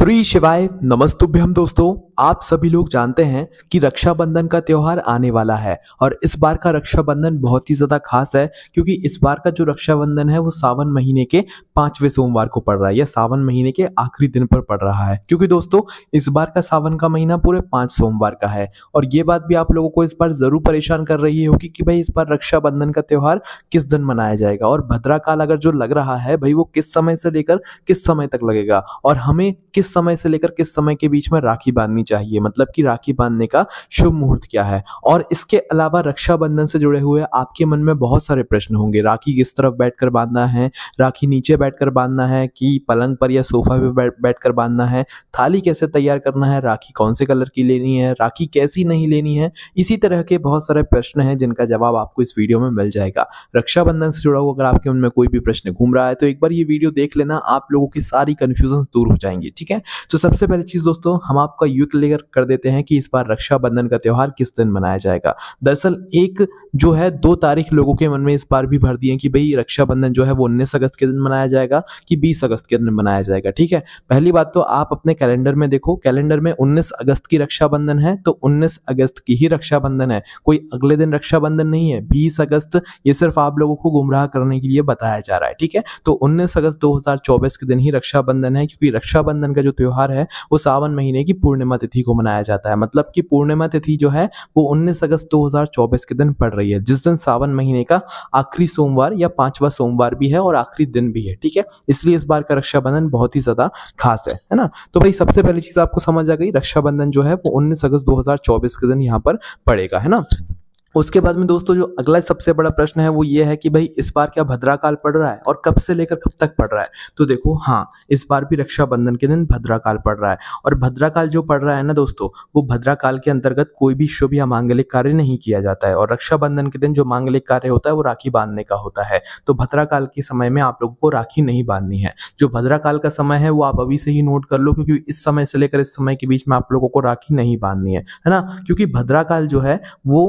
श्री शिवाय नमस्तुभ्यम दोस्तों आप सभी लोग जानते हैं कि रक्षाबंधन का त्यौहार आने वाला है और इस बार का रक्षाबंधन बहुत ही ज़्यादा खास है क्योंकि इस बार का जो रक्षाबंधन है वो सावन महीने के पांचवें सोमवार को पड़ रहा है या सावन महीने के आखिरी दिन पर पड़ रहा है क्योंकि दोस्तों इस बार का सावन का महीना पूरे पाँच सोमवार का है और ये बात भी आप लोगों को इस बार ज़रूर परेशान कर रही होगी कि भाई इस बार रक्षाबंधन का त्यौहार किस दिन मनाया जाएगा और भद्रा काल अगर जो लग रहा है भाई वो किस समय से लेकर किस समय तक लगेगा और हमें किस समय से लेकर किस समय के बीच में राखी बांधनी चाहिए मतलब कि राखी बांधने का शुभ मुहूर्त क्या है और इसके अलावा रक्षाबंधन से जुड़े हुए आपके मन में बहुत सारे प्रश्न होंगे राखी किस तरफ बैठ बांधना है राखी नीचे बैठ बांधना है कि पलंग पर या सोफा पर बैठ कर बांधना है थाली कैसे तैयार करना है राखी कौन से कलर की लेनी है राखी कैसी नहीं लेनी है इसी तरह के बहुत सारे प्रश्न हैं जिनका जवाब आपको इस वीडियो में मिल जाएगा रक्षाबंधन से जुड़ा हुआ अगर आपके मन में कोई भी प्रश्न घूम रहा है तो एक बार ये वीडियो देख लेना आप लोगों की सारी कन्फ्यूजन दूर हो जाएंगी ठीक है है तो सबसे पहले चीज़ दोस्तों हम आपका यू क्लियर कर देते हैं कि इस बार रक्षाबंधन का त्यौहार किस दिन मनाया जाएगा दरअसल एक जो है दो तारीख लोगों के मन में इस बार भी भर दिए कि भाई रक्षाबंधन जो है वो उन्नीस अगस्त के दिन मनाया जाएगा कि बीस अगस्त के दिन मनाया जाएगा ठीक है पहली बात तो आप अपने कैलेंडर में देखो कैलेंडर में उन्नीस अगस्त की रक्षाबंधन है तो उन्नीस अगस्त की ही रक्षाबंधन है कोई अगले दिन रक्षाबंधन नहीं है बीस अगस्त ये सिर्फ आप लोगों को गुमराह करने के लिए बताया जा रहा है ठीक है तो उन्नीस अगस्त दो के दिन ही रक्षाबंधन है क्योंकि रक्षाबंधन का जो त्यौहार है वो सावन महीने की पूर्णिमा तिथि को मनाया जाता है मतलब कि पूर्णिमा तिथि जो है वो उन्नीस अगस्त दो के दिन पड़ रही है जिस दिन सावन महीने का आखिरी सोमवार या पांचवा सोमवार भी है और आखिरी दिन भी है ठीक है इसलिए इस बार का रक्षाबंधन बहुत ही ज्यादा खास है है ना तो भाई सबसे पहली चीज आपको समझ आ गई रक्षाबंधन जो है वो उन्नीस अगस्त दो के दिन यहाँ पर पड़ेगा है ना उसके बाद में दोस्तों जो अगला सबसे बड़ा प्रश्न है वो ये है कि भाई इस बार क्या भद्राकाल पड़ रहा है और कब से लेकर कब तक पड़ रहा है तो देखो हाँ इस बार भी रक्षाबंधन के दिन भद्रा काल पड़ रहा है और भद्रा काल जो पड़ रहा है ना दोस्तों वो भद्राकाल के अंतर्गत कोई भी शुभ या मांगलिक कार्य नहीं किया जाता है और रक्षाबंधन के दिन जो मांगलिक कार्य होता है वो राखी बांधने का होता है तो भद्रा काल के समय में आप लोगों को राखी नहीं बांधनी है जो भद्रा काल का समय है वो आप अभी से ही नोट कर लो क्योंकि इस समय से लेकर इस समय के बीच में आप लोगों को राखी नहीं बांधनी है है ना क्योंकि भद्रा काल जो है वो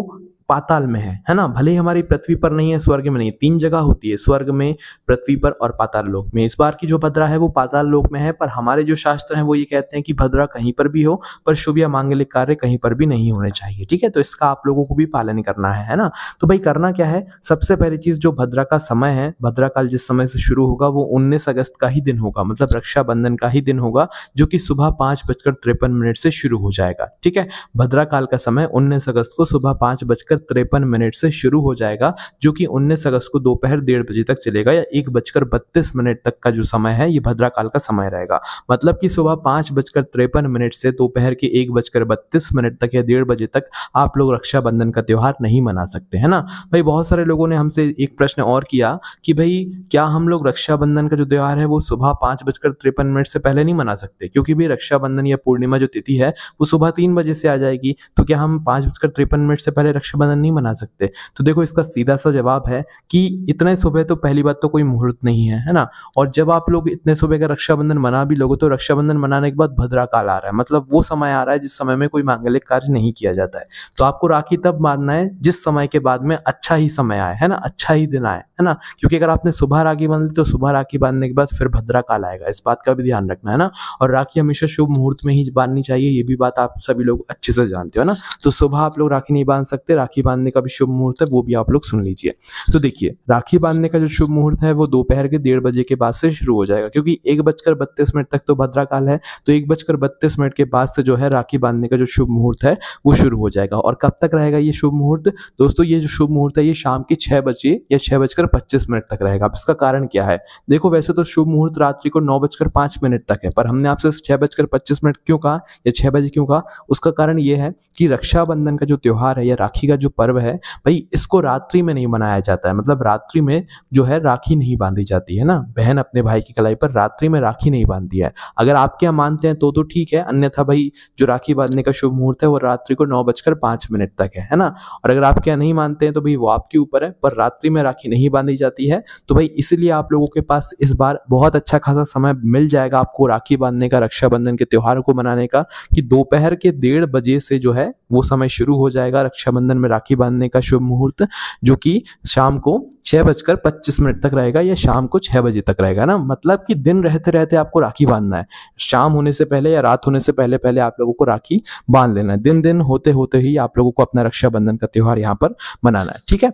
पाताल में है है ना भले ही हमारी पृथ्वी पर नहीं है स्वर्ग में नहीं तीन जगह होती है स्वर्ग में पृथ्वी पर और पाताल लोक में इस बार की जो भद्रा है वो पाताल लोक में है पर हमारे जो शास्त्र हैं वो ये कहते हैं कि भद्रा कहीं पर भी हो पर शुभ या मांगलिक कार्य कहीं पर भी नहीं होने चाहिए ठीक है तो इसका आप लोगों को भी पालन करना है है ना तो भाई करना क्या है सबसे पहली चीज जो भद्रा का समय है भद्रा काल जिस समय से शुरू होगा वो उन्नीस अगस्त का ही दिन होगा मतलब रक्षाबंधन का ही दिन होगा जो कि सुबह पांच बजकर तिरपन मिनट से शुरू हो जाएगा ठीक है भद्रा काल का समय उन्नीस अगस्त को सुबह पांच बजकर तिरपन मिनट से शुरू हो जाएगा जो कि 19 अगस्त को दोपहर डेढ़ बजे तक चलेगा या एक बजकर बत्तीस मिनट तक का जो समय है ये भद्राकाल का समय रहेगा मतलब कि सुबह पाँच बजकर तिरपन मिनट से दोपहर के एक बजकर बत्तीस मिनट तक या डेढ़ बजे तक आप लोग रक्षाबंधन का त्यौहार नहीं मना सकते है ना भाई बहुत सारे लोगों ने हमसे एक प्रश्न और किया कि भाई क्या हम लोग रक्षाबंधन का जो त्यौहार है वो सुबह पाँच बजकर तिरपन मिनट से पहले नहीं मना सकते क्योंकि भाई रक्षाबंधन या पूर्णिमा जो तिथि है वो सुबह तीन बजे से आ जाएगी तो क्या हम पाँच बजकर तिरपन मिनट से पहले रक्षा गठबंधन नहीं बना सकते तो देखो इसका सीधा सा जवाब है कि इतने सुबह तो पहली बात तो कोई मुहूर्त नहीं है है ना और जब आप लोग इतने सुबह का रक्षाबंधन मना भी लोगों तो रक्षाबंधन मनाने के बाद भद्रा काल आ रहा है मतलब वो समय आ रहा है जिस समय में कोई मांगलिक कार्य नहीं किया जाता है तो आपको राखी तब बांधना है जिस समय के बाद में अच्छा ही समय आए है ना अच्छा ही दिन आए है ना क्योंकि अगर आपने सुबह राखी बांध ली तो सुबह राखी बांधने के बाद फिर भद्रा काल आएगा इस बात का भी ध्यान रखना है ना और राखी हमेशा शुभ मुहूर्त में ही बांधनी चाहिए ये भी बात आप सभी लोग अच्छे से जानते हो ना तो सुबह आप लोग राखी नहीं बांध सकते राखी राखी बांधने का भी शुभ मुहूर्त है वो भी आप लोग सुन लीजिए तो देखिए राखी बांधने का जो शुभ मुहूर्त है वो दोपहर के डेढ़ बजे के बाद से शुरू हो जाएगा क्योंकि एक बजकर बत्तीस मिनट तक तो भद्रा काल है तो एक बजकर बत्तीस मिनट के बाद से जो है राखी बांधने का जो शुभ मुहूर्त है वो शुरू हो जाएगा और कब तक रहेगा ये शुभ मुहूर्त दोस्तों ये जो शुभ मुहूर्त है ये शाम के छह बजे या छह बजकर पच्चीस मिनट तक रहेगा अब इसका कारण क्या है देखो वैसे तो शुभ मुहूर्त रात्रि को नौ बजकर पांच मिनट तक है पर हमने आपसे छह बजकर पच्चीस मिनट क्यों कहा या छह बजे क्यों कहा उसका कारण ये है कि रक्षाबंधन का जो त्यौहार है या राखी का जो पर्व है भाई इसको रात्रि में नहीं मनाया जाता है मतलब रात्रि में जो है राखी नहीं बांधी जाती है ना बहन अपने भाई की कलाई पर रात्रि में राखी नहीं बांधती है अगर आप क्या मानते हैं तो तो ठीक है अन्यथा भाई जो राखी बांधने का शुभ मुहूर्त है वो रात्रि को नौ बजकर पाँच मिनट तक है है ना और अगर आप क्या नहीं मानते हैं तो भाई वो आपके ऊपर है पर रात्रि में राखी नहीं बांधी जाती है तो भाई इसलिए आप लोगों के पास इस बार बहुत अच्छा खासा समय मिल जाएगा आपको राखी बांधने का रक्षाबंधन के त्यौहार को मनाने का कि दोपहर के डेढ़ बजे से जो है वो समय शुरू हो जाएगा रक्षाबंधन में राखी बांधने का शुभ मुहूर्त जो कि शाम को छह बजकर पच्चीस मिनट तक रहेगा या शाम को छह बजे तक रहेगा ना मतलब कि दिन रहते रहते आपको राखी बांधना है शाम होने से पहले या रात होने से पहले पहले आप लोगों को राखी बांध लेना है दिन दिन होते होते ही आप लोगों को अपना रक्षाबंधन का त्यौहार यहाँ पर मनाना है ठीक है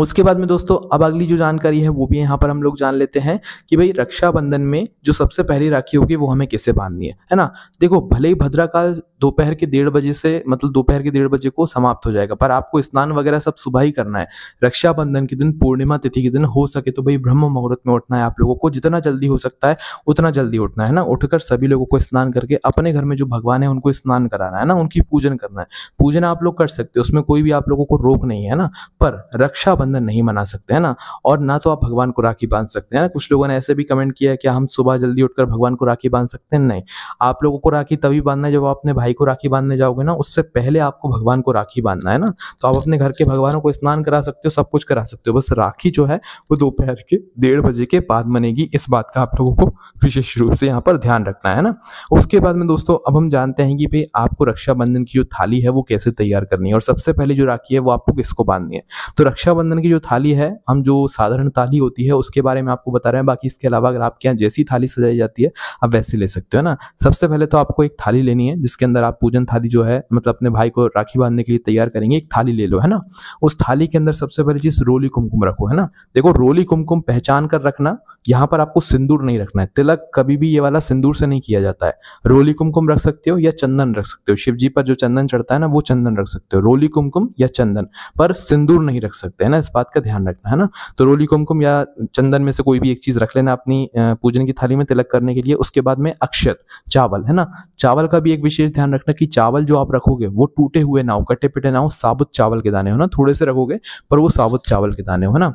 उसके बाद में दोस्तों अब अगली जो जानकारी है वो भी यहाँ पर हम लोग जान लेते हैं कि भाई रक्षाबंधन में जो सबसे पहली राखी होगी वो हमें कैसे बांधनी है है ना देखो भले ही भद्रा काल दोपहर के डेढ़ बजे से मतलब दोपहर के डेढ़ बजे को समाप्त हो जाएगा पर आपको स्नान वगैरह सब सुबह ही करना है रक्षाबंधन के दिन पूर्णिमा तिथि के दिन हो सके तो भाई ब्रह्म मुहूर्त में उठना है आप लोगों को जितना जल्दी हो सकता है उतना जल्दी उठना है ना उठकर सभी लोगों को स्नान करके अपने घर में जो भगवान है उनको स्नान कराना है ना उनकी पूजन करना है पूजन आप लोग कर सकते हो उसमें कोई भी आप लोगों को रोक नहीं है ना पर रक्षाबंधन बंधन नहीं मना सकते है ना और ना तो आप भगवान को राखी बांध सकते हैं ना कुछ लोगों ने ऐसे भी कमेंट किया है कि हम सुबह जल्दी उठकर भगवान को राखी बांध सकते हैं नहीं आप लोगों को राखी तभी बांधना है जब आप अपने भाई को राखी बांधने जाओगे ना उससे पहले आपको भगवान को राखी बांधना है ना तो आप अपने घर के भगवानों को स्नान करा सकते हो सब कुछ करा सकते हो बस राखी जो है वो दोपहर के डेढ़ बजे के बाद बनेगी इस बात का आप लोगों को विशेष रूप से यहाँ पर ध्यान रखना है ना उसके बाद में दोस्तों अब हम जानते हैं कि भाई आपको रक्षाबंधन की जो थाली है वो कैसे तैयार करनी है और सबसे पहले जो राखी है वो आपको किसको बांधनी है तो रक्षाबंधन रंजन की जो थाली है हम जो साधारण थाली होती है उसके बारे में आपको बता रहे हैं बाकी इसके अलावा अगर आपके यहाँ जैसी थाली सजाई जाती है आप वैसे ले सकते हो ना सबसे पहले तो आपको एक थाली लेनी है जिसके अंदर आप पूजन थाली जो है मतलब अपने भाई को राखी बांधने के लिए तैयार करेंगे एक थाली ले लो है ना उस थाली के अंदर सबसे पहले चीज़ रोली कुमकुम रखो है ना देखो रोली कुमकुम पहचान कर रखना यहाँ पर आपको सिंदूर नहीं रखना है तिलक कभी भी ये वाला सिंदूर से नहीं किया जाता है रोली कुमकुम रख सकते हो या चंदन रख सकते हो शिवजी पर जो चंदन चढ़ता है ना वो चंदन रख सकते हो रोली कुमकुम या चंदन पर सिंदूर नहीं रख सकते है ना इस बात का ध्यान रखना है ना तो रोली कुमकुम या चंदन में से कोई भी एक चीज़ रख लेना अपनी पूजन की थाली में तिलक करने के लिए उसके बाद में अक्षत चावल है ना चावल का भी एक विशेष ध्यान रखना कि चावल जो आप रखोगे वो टूटे हुए ना हो कट्टे पिटे ना हो साबुत चावल के दाने हो ना थोड़े से रखोगे पर वो साबुत चावल के दाने हो ना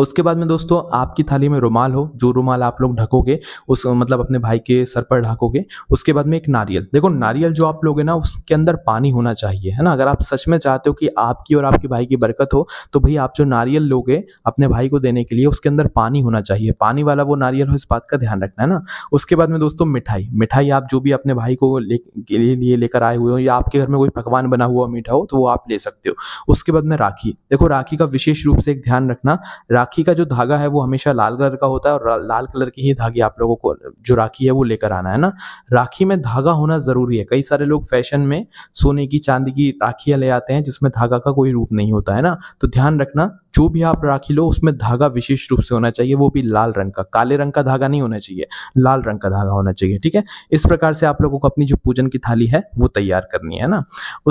उसके बाद में दोस्तों आपकी थाली में रुमाल हो जो रुमाल आप लोग ढकोगे उस मतलब अपने भाई के सर पर ढाकोगे उसके बाद में एक नारियल देखो नारियल जो आप लोगे ना उसके अंदर पानी होना चाहिए है ना अगर आप सच में चाहते हो कि आपकी और आपके भाई की बरकत हो तो भाई आप जो नारियल लोगे अपने भाई को देने के लिए उसके अंदर पानी होना चाहिए पानी वाला वो नारियल हो इस बात का ध्यान रखना है ना उसके बाद में दोस्तों मिठाई मिठाई आप जो भी अपने भाई को ले के लिए लेकर आए हुए हो या आपके घर में कोई पकवान बना हुआ मीठा हो तो वो आप ले सकते हो उसके बाद में राखी देखो राखी का विशेष रूप से एक ध्यान रखना राखी का जो धागा है वो हमेशा लाल कलर का होता है और लाल कलर की ही धागी आप लोगों को जो राखी है वो लेकर आना है ना राखी में धागा होना ज़रूरी है कई सारे लोग फैशन में सोने की चांदी की राखियां ले आते हैं जिसमें धागा का कोई रूप नहीं होता है ना तो ध्यान रखना जो भी आप राखी लो उसमें धागा विशेष रूप से होना चाहिए वो भी लाल रंग का काले रंग का धागा नहीं होना चाहिए लाल रंग का धागा होना चाहिए ठीक है इस प्रकार से आप लोगों को अपनी जो पूजन की थाली है वो तैयार करनी है ना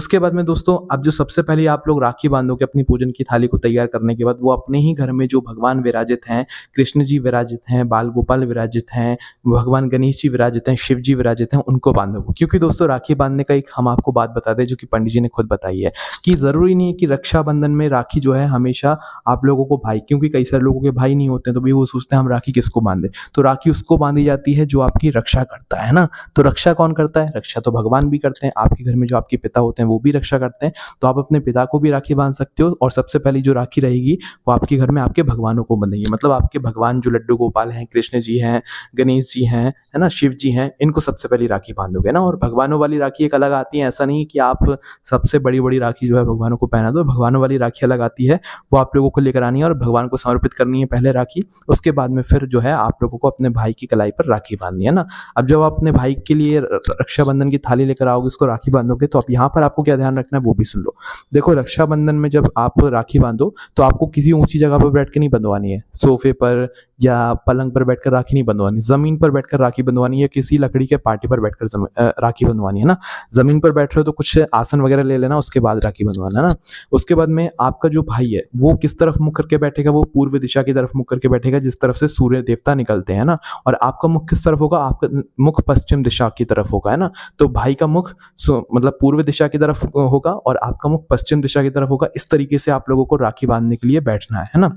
उसके बाद में दोस्तों अब जो सबसे पहले आप लोग राखी बांधोगे अपनी पूजन की थाली को तैयार करने के बाद वो अपने ही घर में जो भगवान विराजित हैं कृष्ण जी विराजित हैं बाल गोपाल विराजित हैं भगवान गणेश जी विराजित हैं शिव जी विराजित हैं उनको बांधोगे क्योंकि दोस्तों राखी बांधने का एक हम आपको बात बता दें जो कि पंडित जी ने खुद बताई है कि ज़रूरी नहीं है कि रक्षाबंधन में राखी जो है हमेशा आप लोगों को भाई क्योंकि कई सारे लोगों के भाई नहीं होते हैं तो भी वो सोचते हैं हम राखी किसको बांधे तो राखी उसको बांधी जाती है जो आपकी रक्षा करता है ना तो रक्षा कौन करता है रक्षा तो भगवान भी करते हैं आपके घर में जो आपके पिता होते हैं वो भी रक्षा करते हैं तो आप अपने पिता को भी राखी बांध सकते हो और सबसे पहले जो राखी रहेगी वो आपके घर में आपके भगवानों को बंधेगी मतलब आपके भगवान जो लड्डू गोपाल हैं कृष्ण जी हैं गणेश जी हैं है ना शिव जी हैं इनको सबसे पहले राखी बांधोगे ना और भगवानों वाली राखी एक अलग आती है ऐसा नहीं कि आप सबसे बड़ी बड़ी राखी जो है भगवानों को पहना दो भगवानों वाली राखी अलग आती है वो आप लोग लोगों को लेकर आनी है और भगवान को समर्पित करनी है पहले राखी उसके बाद में फिर जो है आप लोगों को अपने भाई की कलाई पर राखी बांधनी है ना अब जब आप अपने भाई के लिए रक्षाबंधन की थाली लेकर आओगे उसको राखी बांधोगे तो आप यहाँ पर आपको क्या ध्यान रखना है वो भी सुन लो देखो रक्षाबंधन में जब आप राखी बांधो तो आपको किसी ऊंची जगह पर बैठ के नहीं बंधवानी है सोफे पर या पलंग पर बैठकर राखी नहीं बंधवानी जमीन पर बैठकर राखी बंधवानी या किसी लकड़ी के पार्टी पर बैठकर राखी बंधवानी है ना जमीन पर बैठ रहे हो तो कुछ आसन वगैरह ले लेना उसके बाद राखी बंधवाना है ना उसके बाद में आपका जो भाई है वो किस तरफ मुख करके बैठेगा वो पूर्व दिशा की तरफ मुख करके बैठेगा जिस तरफ से सूर्य देवता निकलते हैं ना और आपका मुख किस तरफ होगा आपका मुख पश्चिम दिशा की तरफ होगा है ना तो भाई का मुख मतलब पूर्व दिशा की तरफ होगा और आपका मुख पश्चिम दिशा की तरफ होगा इस तरीके से आप लोगों को राखी बांधने के लिए बैठना है ना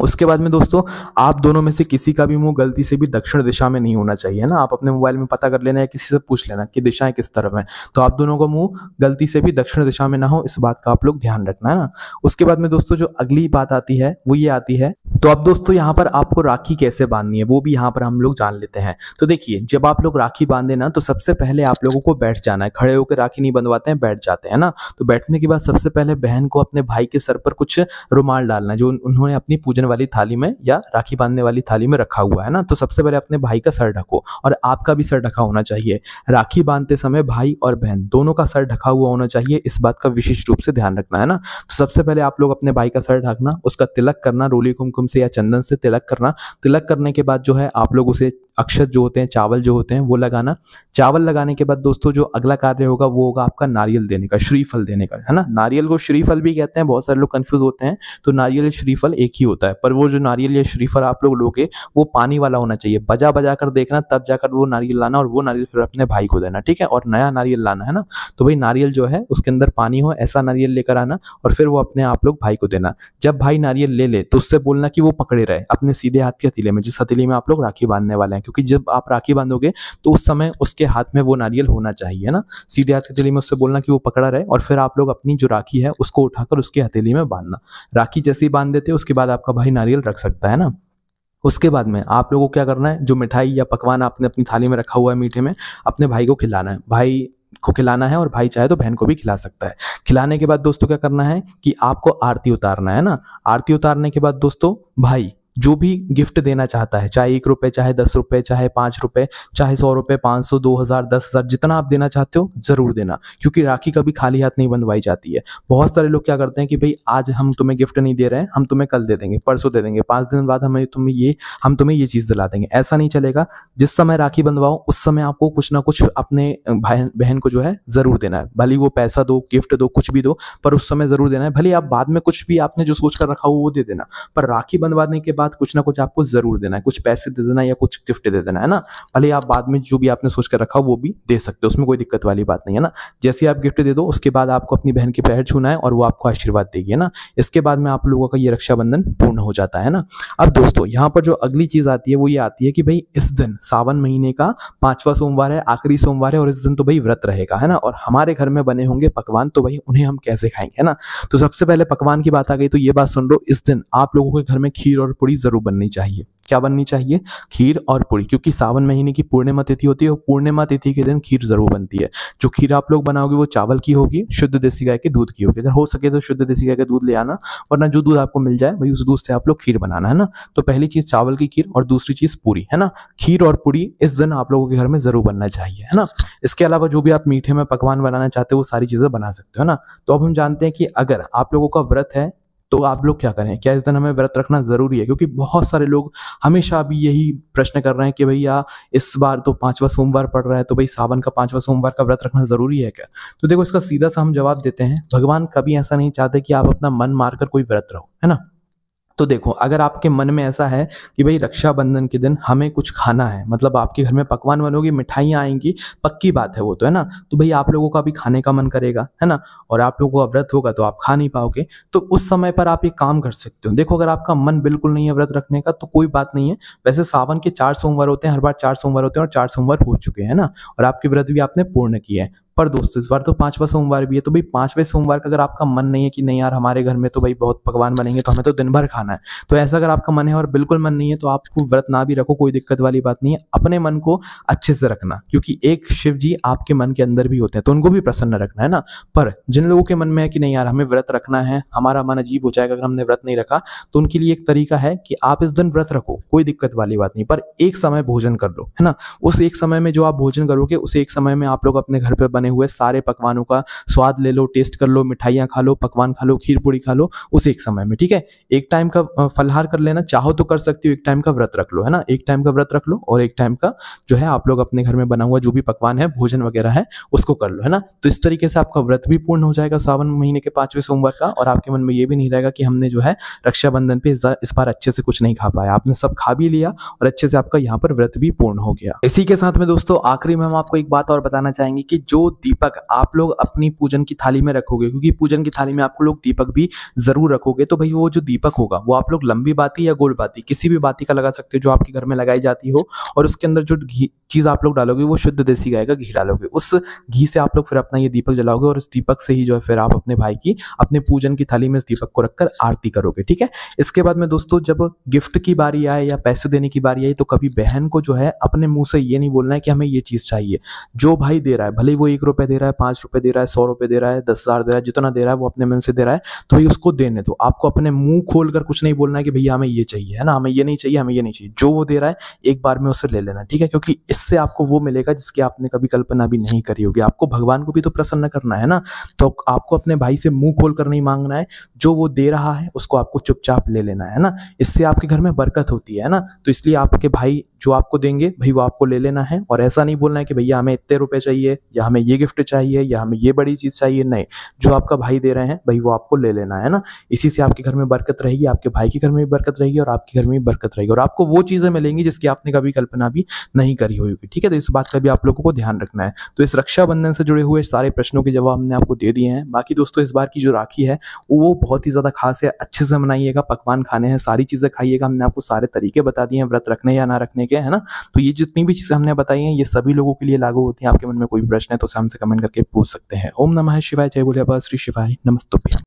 उसके बाद में दोस्तों आप दोनों में से किसी का भी मुंह गलती से भी दक्षिण दिशा में नहीं होना चाहिए ना आप अपने मोबाइल में पता कर लेना है किसी से पूछ लेना कि दिशाएं किस तरफ हैं तो आप दोनों का मुंह गलती से भी दक्षिण दिशा में ना हो इस बात का आप लोग ध्यान रखना है ना उसके बाद में दोस्तों जो अगली बात आती है वो ये आती है तो अब दोस्तों यहाँ पर आपको राखी कैसे बांधनी है वो भी यहाँ पर हम लोग जान लेते हैं तो देखिए जब आप लोग राखी बांधे ना तो सबसे पहले आप लोगों को बैठ जाना है खड़े होकर राखी नहीं बंधवाते हैं बैठ जाते हैं ना तो बैठने के बाद सबसे पहले बहन को अपने भाई के सर पर कुछ रुमाल डालना जो उन्होंने अपनी पूजा पूजन वाली थाली में या राखी बांधने वाली थाली में रखा हुआ है ना तो सबसे पहले अपने भाई का सर ढको और आपका भी सर ढका होना चाहिए राखी बांधते समय भाई और बहन दोनों का सर ढका हुआ होना चाहिए इस बात का विशेष रूप से ध्यान रखना है ना तो सबसे पहले आप लोग अपने भाई का सर ढकना उसका तिलक करना रोली कुमकुम से या चंदन से तिलक करना तिलक करने के बाद जो है आप लोग उसे अक्षत जो होते हैं चावल जो होते हैं वो लगाना चावल लगाने के बाद दोस्तों जो अगला कार्य होगा वो होगा आपका नारियल देने का श्रीफल देने का है ना नारियल को श्रीफल भी कहते हैं बहुत सारे लोग कन्फ्यूज़ होते हैं तो नारियल या श्रीफल एक ही होता है पर वो जो नारियल या श्रीफल आप लोग लोगे वो पानी वाला होना चाहिए बजा बजा कर देखना तब जाकर वो नारियल लाना और वो नारियल फिर अपने भाई को देना ठीक है और नया नारियल लाना है ना तो भाई नारियल जो है उसके अंदर पानी हो ऐसा नारियल लेकर आना और फिर वो अपने आप लोग भाई को देना जब भाई नारियल ले ले तो उससे बोलना कि वो पकड़े रहे अपने सीधे हाथ की हथीले में जिस हथेली में आप लोग राखी बांधने वाले हैं है क्योंकि जब आप राखी बांधोगे तो उस समय उसके हाथ में वो नारियल होना चाहिए ना सीधे हाथ की हथेली में उससे बोलना कि वो पकड़ा रहे और फिर आप लोग अपनी जो राखी है उसको उठाकर उसकी हथेली में बांधना राखी जैसे ही बांध देते उसके बाद आपका भाई नारियल रख सकता है ना उसके बाद में आप लोगों को क्या करना है जो मिठाई या पकवान आपने अपनी थाली में रखा हुआ है मीठे में अपने भाई को खिलाना है भाई को खिलाना है और भाई चाहे तो बहन को भी खिला सकता है खिलाने के बाद दोस्तों क्या करना है कि आपको आरती उतारना है ना आरती उतारने के बाद दोस्तों भाई जो भी गिफ्ट देना चाहता है चाहे एक रुपये चाहे दस रुपये चाहे पाँच रुपये चाहे सौ रुपये पाँच सौ दो हज़ार दस हज़ार जितना आप देना चाहते हो ज़रूर देना क्योंकि राखी कभी खाली हाथ नहीं बंधवाई जाती है बहुत सारे लोग क्या करते हैं कि भाई आज हम तुम्हें गिफ्ट नहीं दे रहे हैं हम तुम्हें कल दे देंगे परसों दे देंगे पाँच दिन बाद हमें तुम्हें ये हम तुम्हें ये चीज़ दिला देंगे ऐसा नहीं चलेगा जिस समय राखी बंधवाओ उस समय आपको कुछ ना कुछ अपने भाई बहन को जो है ज़रूर देना है भले वो पैसा दो गिफ्ट दो कुछ भी दो पर उस समय ज़रूर देना है भले आप बाद में कुछ भी आपने जो सोच कर रखा हो वो दे देना पर राखी बंधवाने के बाद कुछ ना कुछ आपको जरूर देना है कुछ पैसे दे देना या कुछ गिफ्ट दे देना है ना भले आप बाद में जो भी आपने सोच कर रखा हो वो भी दे सकते हो उसमें कोई दिक्कत वाली बात नहीं है ना जैसे आप गिफ्ट दे दो उसके बाद आपको अपनी बहन के पैर छूना है और वो आपको आशीर्वाद देगी है ना इसके बाद में आप लोगों का ये रक्षाबंधन पूर्ण हो जाता है ना अब दोस्तों यहाँ पर जो अगली चीज़ आती है वो ये आती है कि भाई इस दिन सावन महीने का पांचवा सोमवार है आखिरी सोमवार है और इस दिन तो भाई व्रत रहेगा है ना और हमारे घर में बने होंगे पकवान तो भाई उन्हें हम कैसे खाएंगे है ना तो सबसे पहले पकवान की बात आ गई तो ये बात सुन लो इस दिन आप लोगों के घर में खीर और पूरी पूरी ज़रूर बननी चाहिए क्या बननी चाहिए खीर और पूरी क्योंकि सावन महीने की पूर्णिमा तिथि होती है और पूर्णिमा तिथि के दिन खीर ज़रूर बनती है जो खीर आप लोग बनाओगे वो चावल की होगी शुद्ध देसी गाय के दूध की होगी अगर हो सके तो शुद्ध देसी गाय का दूध ले आना वरना जो दूध आपको मिल जाए वही उस दूध से आप लोग खीर बनाना है ना तो पहली चीज़ चावल की खीर और दूसरी चीज़ पूरी है ना खीर और पूरी इस दिन आप लोगों के घर में ज़रूर बनना चाहिए है ना इसके अलावा जो भी आप मीठे में पकवान बनाना चाहते हो वो सारी चीज़ें बना सकते हो ना तो अब हम जानते हैं कि अगर आप लोगों का व्रत है तो आप लोग क्या करें क्या इस दिन हमें व्रत रखना ज़रूरी है क्योंकि बहुत सारे लोग हमेशा अभी यही प्रश्न कर रहे हैं कि भैया इस बार तो पांचवा सोमवार पड़ रहा है तो भाई सावन का पांचवा सोमवार का व्रत रखना ज़रूरी है क्या तो देखो इसका सीधा सा हम जवाब देते हैं भगवान कभी ऐसा नहीं चाहते कि आप अपना मन मारकर कोई व्रत रहो है ना तो देखो अगर आपके मन में ऐसा है कि भाई रक्षाबंधन के दिन हमें कुछ खाना है मतलब आपके घर में पकवान बनोगी मिठाइयाँ आएंगी पक्की बात है वो तो है ना तो भाई आप लोगों का भी खाने का मन करेगा है ना और आप लोगों का व्रत होगा तो आप खा नहीं पाओगे तो उस समय पर आप एक काम कर सकते हो देखो अगर आपका मन बिल्कुल नहीं है व्रत रखने का तो कोई बात नहीं है वैसे सावन के चार सोमवार होते हैं हर बार चार सोमवार होते हैं और चार सोमवार हो चुके हैं ना और आपके व्रत भी आपने पूर्ण किया है पर दोस्तों इस बार तो पांचवा सोमवार भी है तो भाई पांचवें सोमवार का अगर आपका मन नहीं है कि नहीं यार हमारे घर में तो भाई बहुत पकवान बनेंगे तो हमें तो दिन भर खाना है तो ऐसा अगर आपका मन है और बिल्कुल मन नहीं है तो आपको व्रत ना भी रखो कोई दिक्कत वाली बात नहीं है अपने मन को अच्छे से रखना क्योंकि एक शिव जी आपके मन के अंदर भी होते हैं तो उनको भी प्रसन्न रखना है ना पर जिन लोगों के मन में है कि नहीं यार हमें व्रत रखना है हमारा मन अजीब हो जाएगा अगर हमने व्रत नहीं रखा तो उनके लिए एक तरीका है कि आप इस दिन व्रत रखो कोई दिक्कत वाली बात नहीं पर एक समय भोजन कर लो है ना उस एक समय में जो आप भोजन करोगे उस एक समय में आप लोग अपने घर पर बने हुए सारे पकवानों का स्वाद ले लो टेस्ट कर लो मिठाइयाँ खा लो पकवान खा लो खीर पूड़ी खा लो उस एक समय में ठीक है एक टाइम का फलहार कर लेना चाहो तो कर सकती हो एक टाइम का व्रत रख लो है ना एक टाइम का व्रत रख लो और एक टाइम का जो है आप लोग अपने घर में बना हुआ जो भी पकवान है भोजन वगैरह है उसको कर लो है ना तो इस तरीके से आपका व्रत भी पूर्ण हो जाएगा सावन महीने के पांचवें सोमवार का और आपके मन में ये भी नहीं रहेगा कि हमने जो है रक्षाबंधन पे इस बार अच्छे से कुछ नहीं खा पाया आपने सब खा भी लिया और अच्छे से आपका यहाँ पर व्रत भी पूर्ण हो गया इसी के साथ में दोस्तों आखिरी में हम आपको एक बात और बताना चाहेंगे कि जो दीपक आप लोग अपनी पूजन की थाली में रखोगे क्योंकि पूजन की थाली में आपको लोग दीपक भी ज़रूर रखोगे तो भाई वो जो दीपक होगा वो आप लोग लंबी बाती या गोल बाती किसी भी बाती का लगा सकते हो जो आपके घर में लगाई जाती हो और उसके अंदर जो घी चीज़ आप लोग डालोगे वो शुद्ध देसी गाय का घी डालोगे उस घी से आप लोग फिर अपना ये दीपक जलाओगे और इस दीपक से ही जो है फिर आप अपने भाई की अपने पूजन की थाली में इस दीपक को रखकर आरती करोगे ठीक है इसके बाद में दोस्तों जब गिफ्ट की बारी आए या पैसे देने की बारी आई तो कभी बहन को जो है अपने मुंह से ये नहीं बोलना है कि हमें ये चीज़ चाहिए जो भाई दे रहा है भले वो एक रुपये दे रहा है पाँच रुपये दे रहा है सौ रुपये दे रहा है दस हज़ार दे रहा है जितना दे रहा है वो अपने मन से दे रहा है तो भाई उसको देने दो आपको अपने मुंह खोल कर कुछ नहीं बोलना है कि भैया हमें ये चाहिए है ना हमें ये नहीं चाहिए हमें ये नहीं चाहिए जो वो दे रहा है एक बार में उसे ले लेना ठीक है क्योंकि इस उससे आपको वो मिलेगा जिसकी आपने कभी कल्पना भी नहीं करी होगी आपको भगवान को भी तो प्रसन्न करना है ना तो आपको अपने भाई से मुंह खोल कर नहीं मांगना है जो वो दे रहा है उसको आपको चुपचाप ले लेना है ना इससे आपके घर में बरकत होती है ना तो इसलिए आपके भाई जो आपको देंगे भाई वो आपको ले लेना है और ऐसा नहीं बोलना है कि भैया हमें इतने रुपए चाहिए या हमें ये गिफ्ट चाहिए या हमें ये बड़ी चीज़ चाहिए नहीं जो आपका भाई दे रहे हैं भाई वो आपको ले लेना है ना इसी से आपके घर में बरकत रहेगी आपके भाई के घर में भी बरकत रहेगी और आपके घर में भी बरकत रहेगी और आपको वो चीज़ें मिलेंगी जिसकी आपने कभी कल्पना भी नहीं करी हुई हुई होगी ठीक है तो इस बात का भी आप लोगों को ध्यान रखना है तो इस रक्षाबंधन से जुड़े हुए सारे प्रश्नों के जवाब हमने आपको दे दिए हैं बाकी दोस्तों इस बार की जो राखी है वो बहुत ही ज़्यादा खास है अच्छे से मनाइएगा पकवान खाने हैं सारी चीज़ें खाइएगा हमने आपको सारे तरीके बता दिए हैं व्रत रखने या ना रखने के है ना तो ये जितनी भी चीज़ें हमने बताई हैं ये सभी लोगों के लिए लागू होती हैं आपके मन में कोई प्रश्न है तो हमसे कमेंट करके पूछ सकते हैं ओम नमः शिवाय जय बोले श्री शिवाय नमस्ते